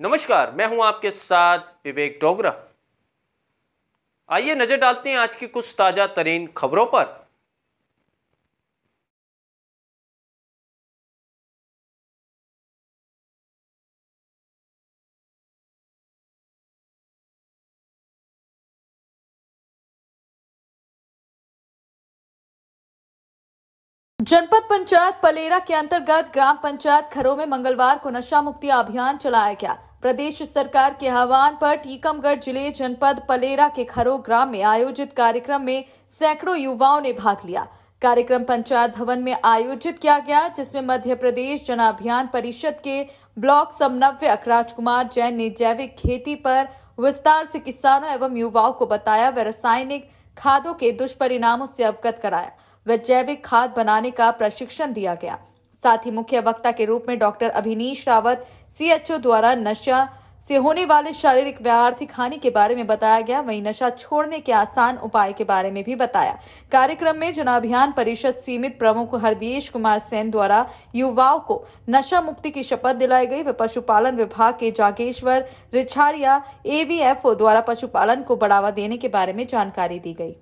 नमस्कार मैं हूं आपके साथ विवेक डोगरा आइए नजर डालते हैं आज की कुछ ताजा तरीन खबरों पर जनपद पंचायत पलेरा के अंतर्गत ग्राम पंचायत खरो में मंगलवार को नशा मुक्ति अभियान चलाया गया प्रदेश सरकार के आह्वान पर टीकमगढ़ जिले जनपद पलेरा के खरो ग्राम में आयोजित कार्यक्रम में सैकड़ों युवाओं ने भाग लिया कार्यक्रम पंचायत भवन में आयोजित किया गया जिसमें मध्य प्रदेश जन अभियान परिषद के ब्लॉक समन्वयक राजकुमार जैन ने जैविक खेती पर विस्तार से किसानों एवं युवाओं को बताया व रासायनिक खादों के दुष्परिणामों से अवगत कराया व जैविक खाद बनाने का प्रशिक्षण दिया गया साथ ही मुख्य वक्ता के रूप में डॉक्टर अभिनीश रावत सीएचओ द्वारा नशा से होने वाले शारीरिक व आर्थिक हानि के बारे में बताया गया वहीं नशा छोड़ने के आसान उपाय के बारे में भी बताया कार्यक्रम में जनाभियान परिषद सीमित प्रमुख हरदेश कुमार सेन द्वारा युवाओं को नशा मुक्ति की शपथ दिलाई गई व पशुपालन विभाग के जागेश्वर रिछाड़िया एवीएफओ द्वारा पशुपालन को बढ़ावा देने के बारे में जानकारी दी गई